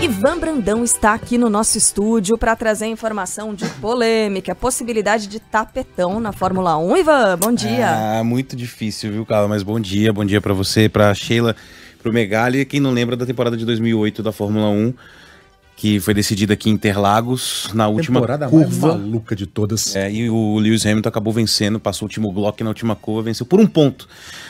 Ivan Brandão está aqui no nosso estúdio para trazer informação de polêmica, possibilidade de tapetão na Fórmula 1. Ivan, bom dia. Ah, muito difícil, viu, Carla? Mas bom dia, bom dia para você, para Sheila, para o Megali. Quem não lembra da temporada de 2008 da Fórmula 1, que foi decidida aqui em Interlagos na última Temporada curva. Mais maluca de todas. É, e o Lewis Hamilton acabou vencendo, passou o último bloco na última curva, venceu por um ponto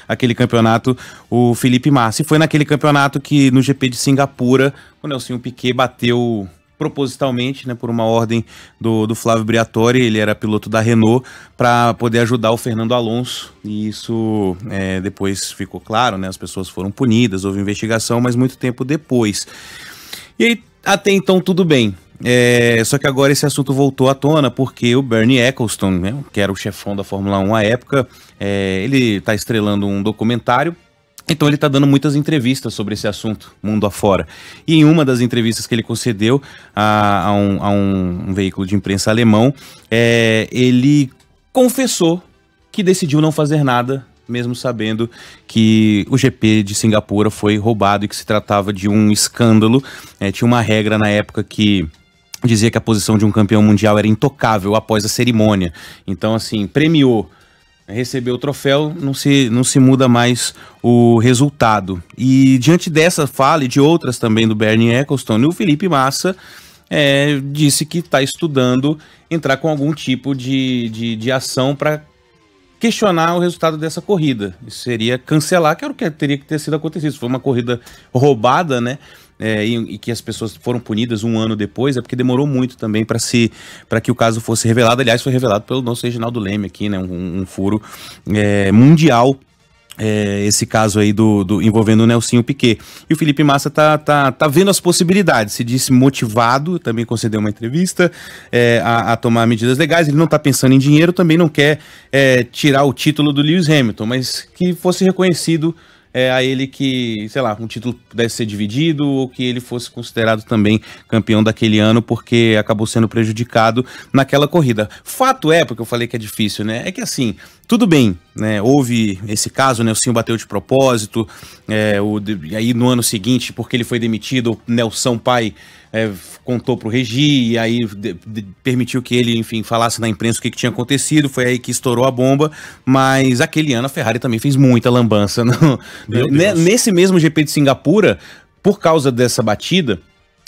aquele campeonato o Felipe Massa. E foi naquele campeonato que no GP de Singapura o Nelson Piquet bateu propositalmente, né, por uma ordem do, do Flávio Briatore, ele era piloto da Renault, para poder ajudar o Fernando Alonso. E isso é, depois ficou claro, né? As pessoas foram punidas, houve investigação, mas muito tempo depois. E aí até então, tudo bem. É, só que agora esse assunto voltou à tona porque o Bernie Eccleston, né, que era o chefão da Fórmula 1 à época, é, ele está estrelando um documentário. Então ele está dando muitas entrevistas sobre esse assunto, mundo afora. E em uma das entrevistas que ele concedeu a, a, um, a um, veículo de imprensa alemão, é, ele confessou que decidiu não fazer nada mesmo sabendo que o GP de Singapura foi roubado e que se tratava de um escândalo. É, tinha uma regra na época que dizia que a posição de um campeão mundial era intocável após a cerimônia. Então, assim, premiou recebeu o troféu, não se, não se muda mais o resultado. E diante dessa fala e de outras também do Bernie Ecclestone, o Felipe Massa é, disse que está estudando entrar com algum tipo de, de, de ação para questionar o resultado dessa corrida. Isso seria cancelar, que era o que teria que ter sido acontecido. Se foi uma corrida roubada, né? É, e, e, que as pessoas foram punidas um ano depois, é porque demorou muito também para se para que o caso fosse revelado. Aliás, foi revelado pelo nosso Reginaldo Leme aqui, né? Um, um furo é, mundial é, esse caso aí do, do, envolvendo o Nelsinho Piquet. E o Felipe Massa tá, tá, tá vendo as possibilidades, se disse motivado, também concedeu uma entrevista é, a, a, tomar medidas legais. Ele não está pensando em dinheiro, também não quer é, tirar o título do Lewis Hamilton, mas que fosse reconhecido é, a ele que, sei lá, um título pudesse ser dividido ou que ele fosse considerado também campeão daquele ano porque acabou sendo prejudicado naquela corrida. Fato é, porque eu falei que é difícil, né? É que assim, tudo bem, né? Houve esse caso, né? O Sim bateu de propósito, é, o, aí no ano seguinte, porque ele foi demitido, o Nelson Pai é, contou pro Regi, e aí de, de, permitiu que ele, enfim, falasse na imprensa o que, que, tinha acontecido, foi aí que estourou a bomba, mas aquele ano a Ferrari também fez muita lambança. No, né, né, nesse mesmo GP de Singapura, por causa dessa batida,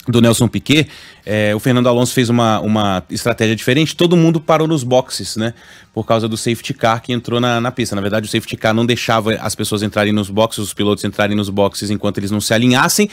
do Nelson Piquet, é, o Fernando Alonso fez uma, uma estratégia diferente. Todo mundo parou nos boxes, né? Por causa do safety car que entrou na, na pista. Na verdade, o safety car não deixava as pessoas entrarem nos boxes, os pilotos entrarem nos boxes enquanto eles não se alinhassem.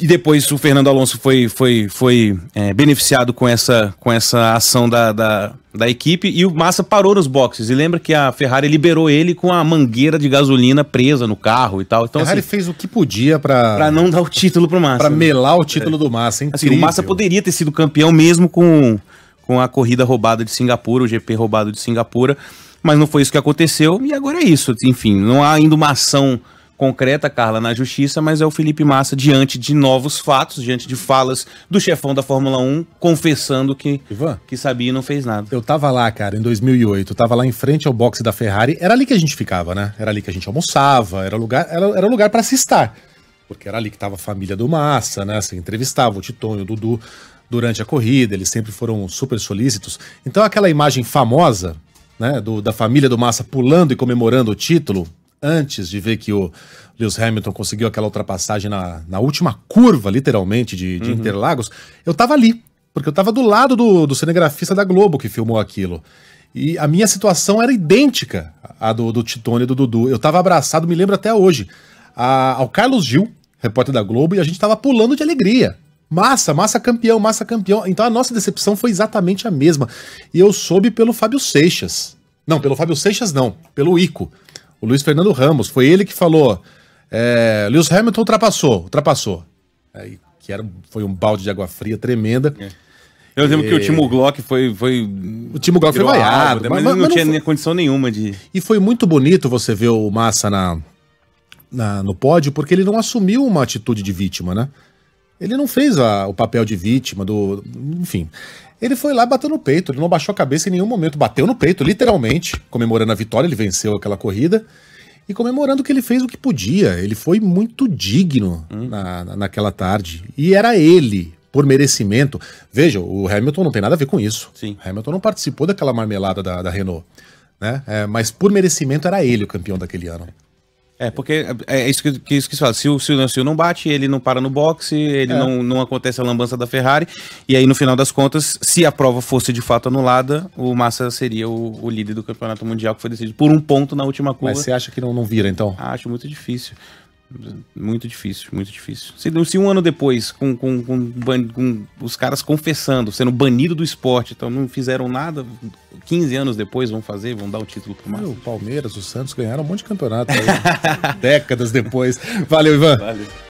E depois o Fernando Alonso foi, foi, foi é, beneficiado com essa, com essa ação da, da, da, equipe e o Massa parou nos boxes. E lembra que a Ferrari liberou ele com a mangueira de gasolina presa no carro e tal. Então, a Ferrari assim, fez o que podia para não dar o título pro Massa. Para né? melar o título é. do Massa, hein? Assim, o Massa poderia ter sido campeão mesmo com, com a corrida roubada de Singapura, o GP roubado de Singapura, mas não foi isso que aconteceu e agora é isso. Enfim, não há ainda uma ação concreta, Carla, na justiça, mas é o Felipe Massa diante de novos fatos, diante de falas do chefão da Fórmula 1 confessando que Ivan, que sabia e não fez nada. Eu tava lá, cara, em 2008, eu tava lá em frente ao boxe da Ferrari, era ali que a gente ficava, né? Era ali que a gente almoçava, era lugar, era, era lugar para se estar. Porque era ali que tava a família do Massa, né? Você entrevistava o Titonho, o Dudu durante a corrida, eles sempre foram super solícitos. Então aquela imagem famosa né, do, da família do Massa pulando e comemorando o título, antes de ver que o Lewis Hamilton conseguiu aquela ultrapassagem na, na última curva, literalmente, de, de uhum. Interlagos, eu tava ali, porque eu tava do lado do, do cinegrafista da Globo que filmou aquilo. E a minha situação era idêntica à do, do Titone e do Dudu. Eu tava abraçado, me lembro até hoje, a, ao Carlos Gil, repórter da Globo, e a gente tava pulando de alegria. Massa, massa campeão, massa campeão. Então a nossa decepção foi exatamente a mesma. E eu soube pelo Fábio Seixas. Não, pelo Fábio Seixas não, pelo Ico o Luiz Fernando Ramos, foi ele que falou: é, Lewis Hamilton ultrapassou, ultrapassou. Aí, que era, foi um balde de água fria tremenda. É. Eu lembro e... que o Timo Glock foi. foi o Timo Glock foi vaiado, mas, mas, mas, não tinha foi... condição nenhuma de. E foi muito bonito você ver o Massa na, na, no pódio, porque ele não assumiu uma atitude de vítima, né? Ele não fez a, o papel de vítima do. Enfim. Ele foi lá batendo no peito, ele não baixou a cabeça em nenhum momento, bateu no peito, literalmente, comemorando a vitória, ele venceu aquela corrida e comemorando que ele fez o que podia. Ele foi muito digno hum. na, naquela tarde. E era ele, por merecimento. Veja, o Hamilton não tem nada a ver com isso. Sim. Hamilton não participou daquela marmelada da, da Renault. Né? É, mas por merecimento era ele o campeão daquele ano. É, porque é, é isso que, isso que se fala. Se o, se o não bate, ele não para no boxe, ele é. não, não acontece a lambança da Ferrari. E aí, no final das contas, se a prova fosse de fato anulada, o Massa seria o, o líder do campeonato mundial, que foi decidido por um ponto na última curva. Mas você acha que não, não vira, então? Ah, acho muito difícil. Muito difícil, muito difícil. Se, se um ano depois, com, com, com, com os caras confessando, sendo banido do esporte, então não fizeram nada, 15 anos depois vão fazer, vão dar o título pro Massa. O Palmeiras, o Santos ganharam um monte de campeonato aí, décadas depois. Valeu, Ivan. Valeu.